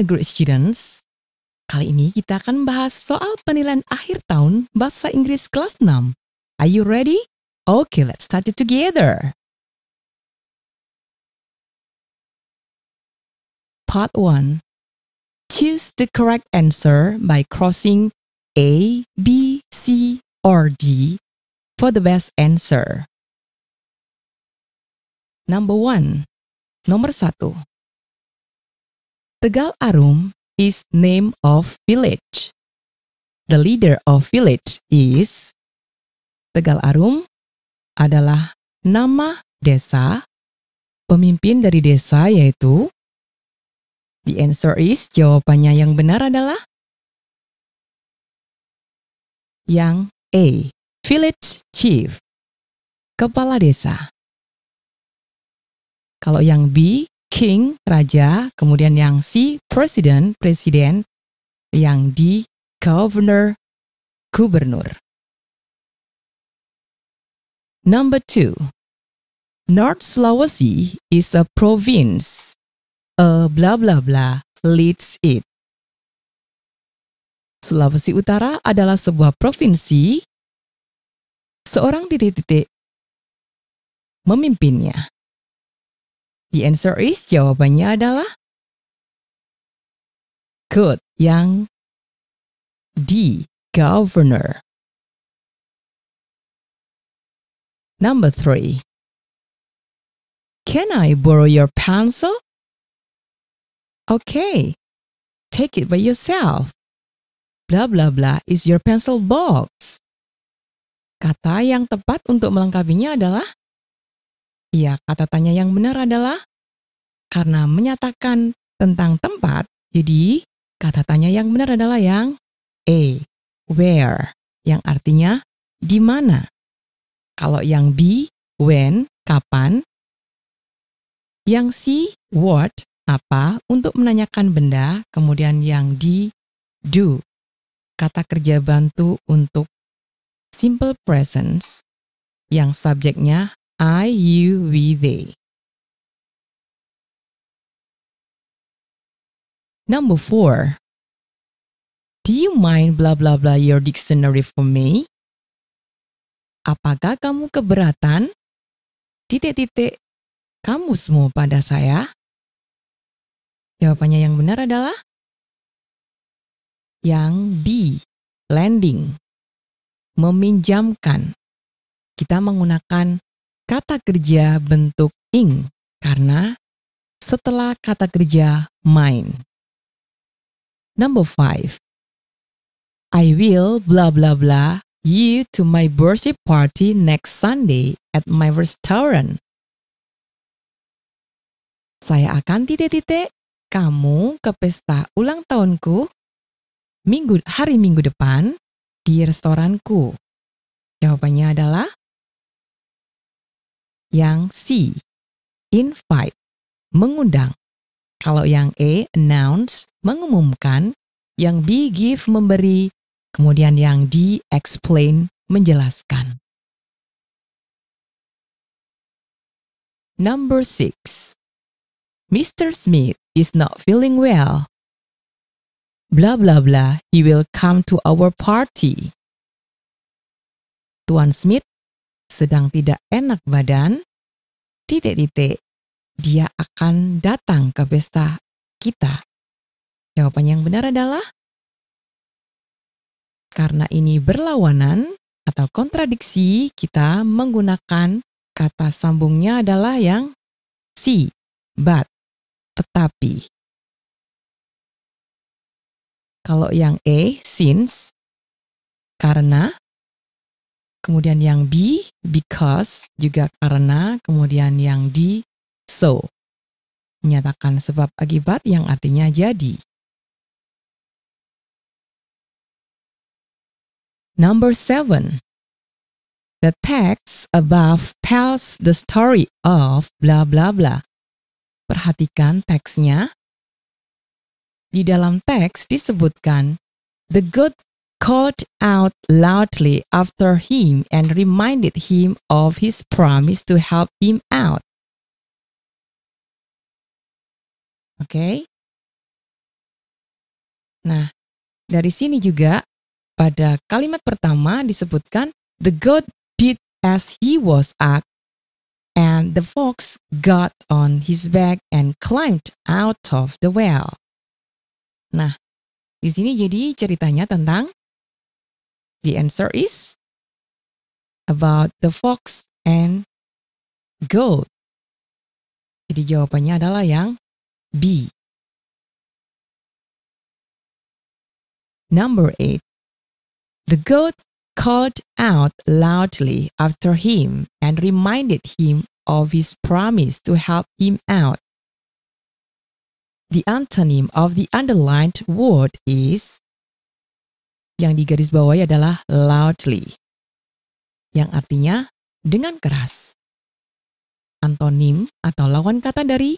by Great Students. Kali ini kita akan membahas soal penilaian akhir tahun Bahasa Inggris kelas 6. Are you ready? Okay, let's start it together. Part 1. Choose the correct answer by crossing A, B, C, or D for the best answer. Number 1. Nomor 1. Tegal Arum is name of village. The leader of village is Tegal Arum adalah nama desa. Pemimpin dari desa yaitu The answer is jawabannya yang benar adalah yang A. Village chief. Kepala desa. Kalau yang B king, raja, kemudian yang C, president, presiden, yang D, governor, gubernur. Number two, North Sulawesi is a province. A blah blah bla leads it. Sulawesi Utara adalah sebuah provinsi. Seorang titik-titik memimpinnya. The answer is jawabannya adalah good yang D. Governor. Number three. Can I borrow your pencil? Okay, take it by yourself. Blah blah blah is your pencil box. Kata yang tepat untuk melengkapinya adalah Ya, kata tanya yang benar adalah karena menyatakan tentang tempat, jadi kata tanya yang benar adalah yang A, where, yang artinya di mana. Kalau yang B, when, kapan. Yang C, what, apa, untuk menanyakan benda. Kemudian yang D, do, kata kerja bantu untuk simple presence yang subjeknya I, you, we, they. Number four. Do you mind blah blah blah your dictionary for me? Apakah kamu keberatan? Titik-titik kamusmu pada saya? Jawabannya yang benar adalah yang B. lending meminjamkan. Kita menggunakan kata kerja bentuk ing karena setelah kata kerja main. Number five, I will blah blah blah you to my birthday party next Sunday at my restaurant. Saya akan titik-titik kamu ke pesta ulang tahunku minggu hari minggu depan di restoranku. Jawabannya adalah yang C, invite, mengundang. Kalau yang E, announce, mengumumkan. Yang B, give, memberi. Kemudian yang D, explain, menjelaskan. Number six, Mr. Smith is not feeling well. Blah blah blah, he will come to our party. Tuan Smith sedang tidak enak badan, titik-titik, dia akan datang ke pesta kita. Jawaban yang benar adalah karena ini berlawanan atau kontradiksi, kita menggunakan kata sambungnya adalah yang si, but, tetapi. Kalau yang e, since, karena kemudian yang B because juga karena, kemudian yang D so menyatakan sebab akibat yang artinya jadi. Number seven, the text above tells the story of bla bla bla. Perhatikan teksnya. Di dalam teks disebutkan the good called out loudly after him and reminded him of his promise to help him out. Oke. Okay. Nah, dari sini juga pada kalimat pertama disebutkan the goat did as he was asked and the fox got on his back and climbed out of the well. Nah, di sini jadi ceritanya tentang The answer is about the fox and goat. Jadi jawabannya adalah yang B. Number 8. The goat called out loudly after him and reminded him of his promise to help him out. The antonym of the underlined word is yang digarisbawahi adalah loudly, yang artinya dengan keras. Antonim atau lawan kata dari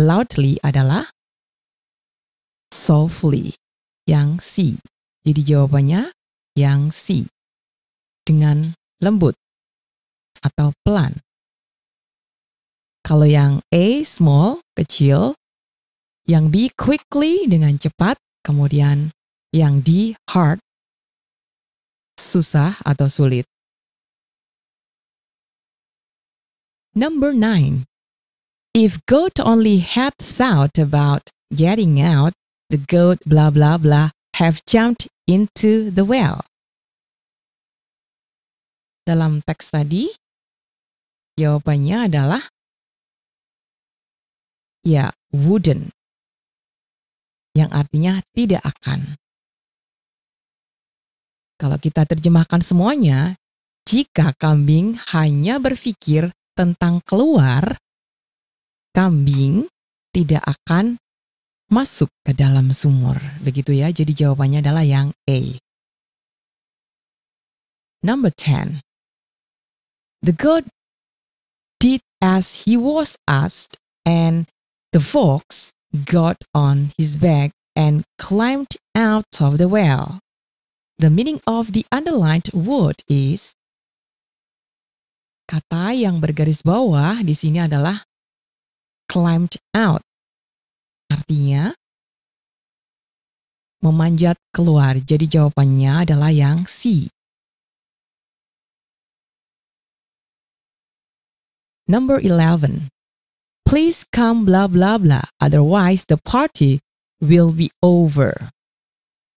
loudly adalah softly, yang C. Jadi jawabannya yang C, dengan lembut atau pelan. Kalau yang A small, kecil, yang B quickly dengan cepat, kemudian yang D hard susah atau sulit. Number nine. If goat only had thought about getting out, the goat blah blah blah have jumped into the well. Dalam teks tadi, jawabannya adalah ya wooden. yang artinya tidak akan. Kalau kita terjemahkan semuanya, jika kambing hanya berpikir tentang keluar, kambing tidak akan masuk ke dalam sumur. Begitu ya, jadi jawabannya adalah yang A. Number 10. The goat did as he was asked, and the fox got on his back and climbed out of the well. The meaning of the underlined word is Kata yang bergaris bawah di sini adalah climbed out. Artinya memanjat keluar. Jadi jawabannya adalah yang C. Number 11. Please come bla bla bla, otherwise the party will be over.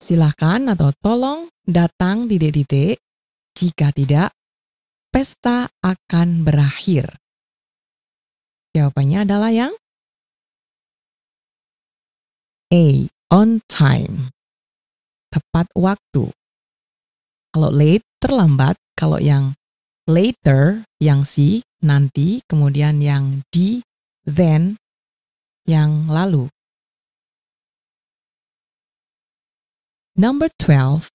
Silahkan atau tolong datang titik-titik, jika tidak, pesta akan berakhir. Jawabannya adalah yang A. On time. Tepat waktu. Kalau late, terlambat. Kalau yang later, yang si, nanti. Kemudian yang di, then, yang lalu. Number 12.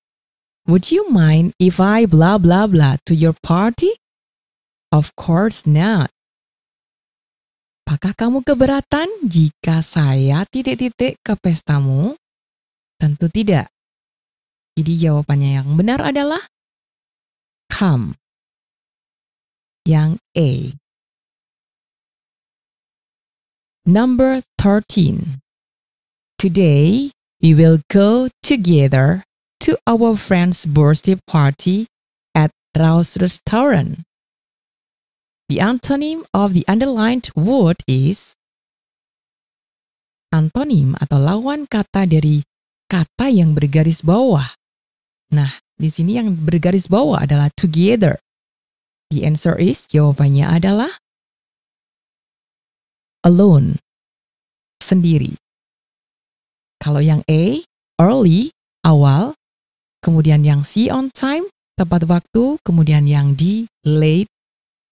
Would you mind if I blah blah blah to your party? Of course not. Apakah kamu keberatan jika saya titik-titik ke pestamu? Tentu tidak. Jadi jawabannya yang benar adalah come. Yang A. Number 13. Today we will go together to our friend's birthday party at Rao's restaurant. The antonym of the underlined word is antonim atau lawan kata dari kata yang bergaris bawah. Nah, di sini yang bergaris bawah adalah together. The answer is jawabannya adalah alone, sendiri. Kalau yang A, early, awal, kemudian yang C on time, tepat waktu, kemudian yang D late,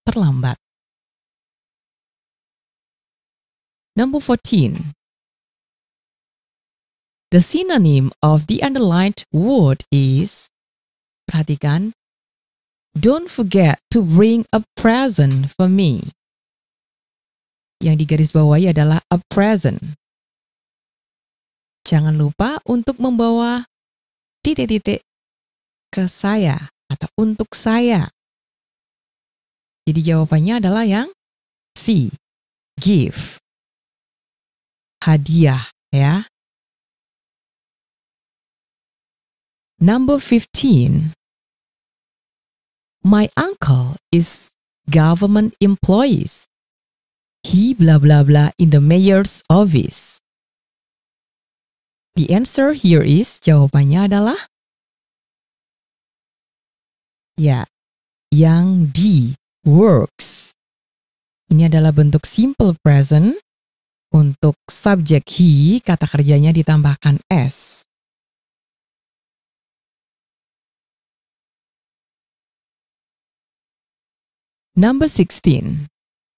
terlambat. Number 14. The synonym of the underlined word is Perhatikan. Don't forget to bring a present for me. Yang digarisbawahi adalah a present. Jangan lupa untuk membawa titik-titik ke saya atau untuk saya. Jadi jawabannya adalah yang C, give. Hadiah ya. Number 15. My uncle is government employees. He blah blah blah in the mayor's office. The answer here is jawabannya adalah ya yang D works. Ini adalah bentuk simple present. Untuk subjek he, kata kerjanya ditambahkan s. Number 16.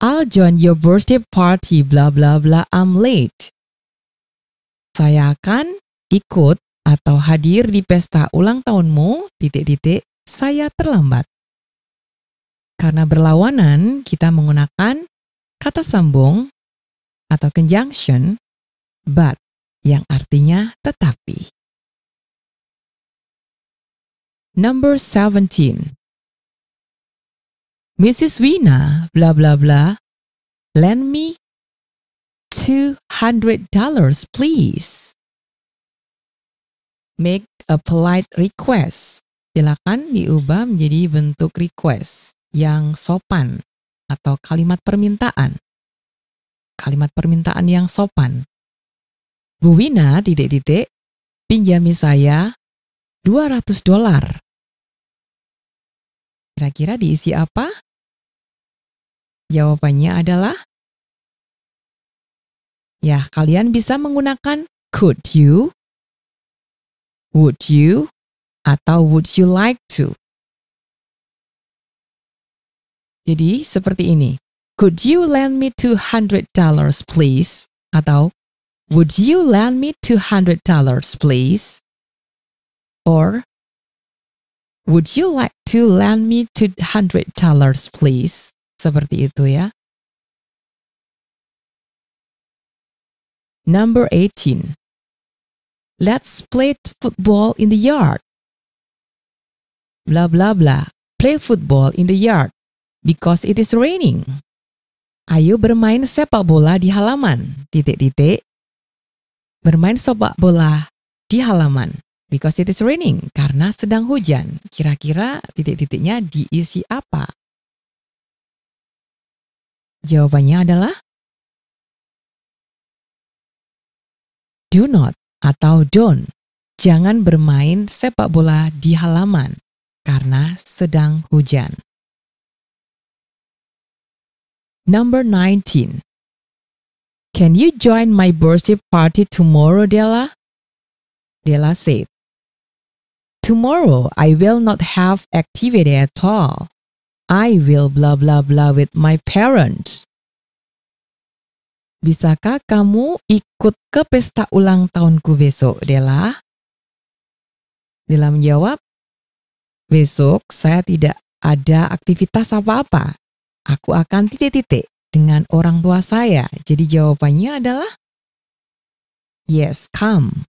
I'll join your birthday party blah blah blah I'm late. Saya akan ikut atau hadir di pesta ulang tahunmu, titik-titik, saya terlambat. Karena berlawanan, kita menggunakan kata sambung atau conjunction but yang artinya tetapi. Number 17. Mrs. Wina, bla bla bla, lend me $200, please. Make a polite request. Silakan diubah menjadi bentuk request yang sopan atau kalimat permintaan. Kalimat permintaan yang sopan. Bu Wina, titik-titik, pinjami saya 200 dolar. Kira-kira diisi apa? Jawabannya adalah Ya, kalian bisa menggunakan could you, would you, atau would you like to. Jadi seperti ini. Could you lend me $200 please? Atau Would you lend me $200 please? Or Would you like to lend me $200 please? Seperti itu ya. Number 18. Let's play football in the yard. Blah, blah, blah. Play football in the yard because it is raining. Ayo bermain sepak bola di halaman. Titik, titik. Bermain sepak bola di halaman because it is raining karena sedang hujan. Kira-kira titik-titiknya diisi apa? Jawabannya adalah do not atau don't. Jangan bermain sepak bola di halaman karena sedang hujan. Number 19. Can you join my birthday party tomorrow, Della? Della said, Tomorrow I will not have activity at all. I will blah blah blah with my parents. Bisakah kamu ikut ke pesta ulang tahunku besok, Della? Della menjawab, besok saya tidak ada aktivitas apa-apa. Aku akan titik-titik dengan orang tua saya. Jadi jawabannya adalah, yes, come,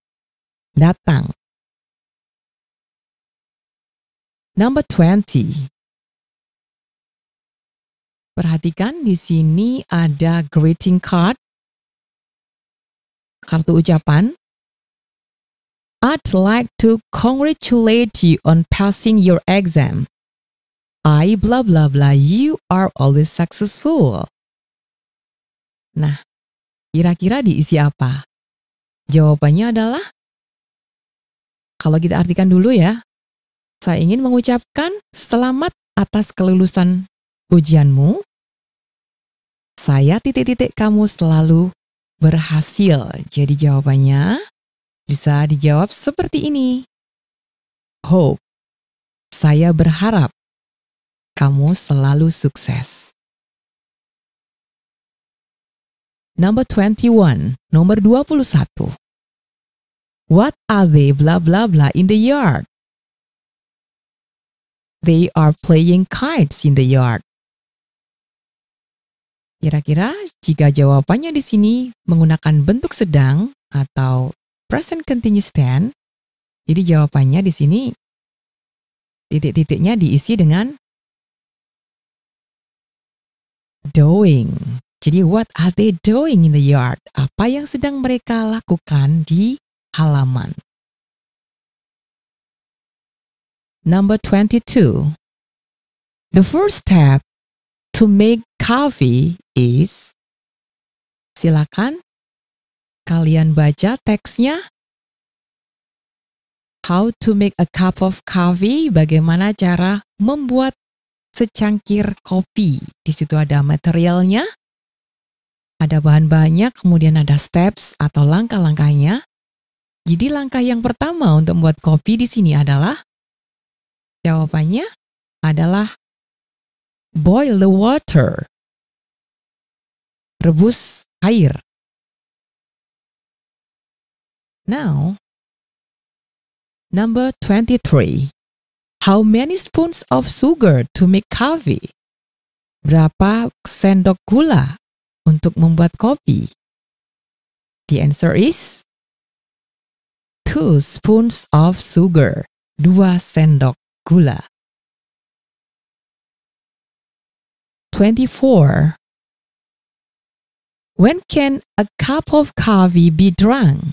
datang. Number 20. Perhatikan di sini ada greeting card, kartu ucapan. I'd like to congratulate you on passing your exam. I blah blah blah, you are always successful. Nah, kira-kira diisi apa? Jawabannya adalah, kalau kita artikan dulu ya, saya ingin mengucapkan selamat atas kelulusan ujianmu. Saya titik-titik kamu selalu berhasil. Jadi jawabannya bisa dijawab seperti ini. Hope. Saya berharap kamu selalu sukses. Number 21, nomor 21. What are they blah blah blah in the yard? They are playing kites in the yard. Kira-kira jika jawabannya di sini menggunakan bentuk sedang atau present continuous tense, jadi jawabannya di sini titik-titiknya diisi dengan doing. Jadi what are they doing in the yard? Apa yang sedang mereka lakukan di halaman? Number 22. The first step to make Kavi is. Silakan kalian baca teksnya. How to make a cup of coffee, bagaimana cara membuat secangkir kopi. Di situ ada materialnya, ada bahan-bahannya, kemudian ada steps atau langkah-langkahnya. Jadi langkah yang pertama untuk membuat kopi di sini adalah jawabannya adalah boil the water. Rebus air. Now, number 23. How many spoons of sugar to make coffee? Berapa sendok gula untuk membuat kopi? The answer is 2 spoons of sugar, 2 sendok gula. 24. When can a cup of coffee be drunk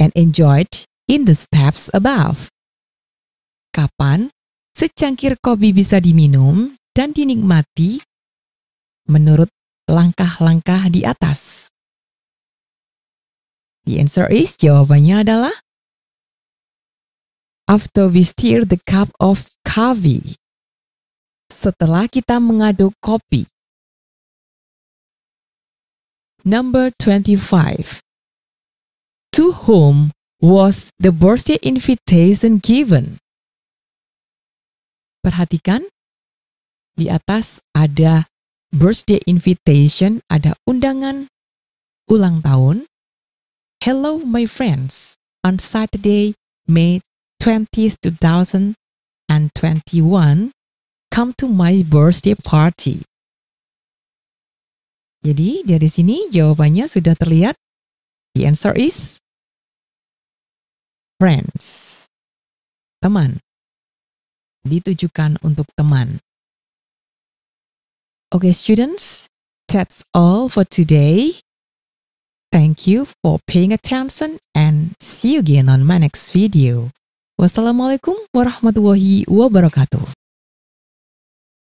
and enjoyed in the steps above? Kapan secangkir kopi bisa diminum dan dinikmati menurut langkah-langkah di atas? The answer is jawabannya adalah after we stir the cup of coffee setelah kita mengaduk kopi. Number 25. To whom was the birthday invitation given? Perhatikan, di atas ada birthday invitation, ada undangan ulang tahun. Hello my friends, on Saturday, May 20, 2021, Come to my birthday party. Jadi dari sini jawabannya sudah terlihat. The answer is friends. Teman. Ditujukan untuk teman. Okay, students, that's all for today. Thank you for paying attention and see you again on my next video. Wassalamualaikum warahmatullahi wabarakatuh.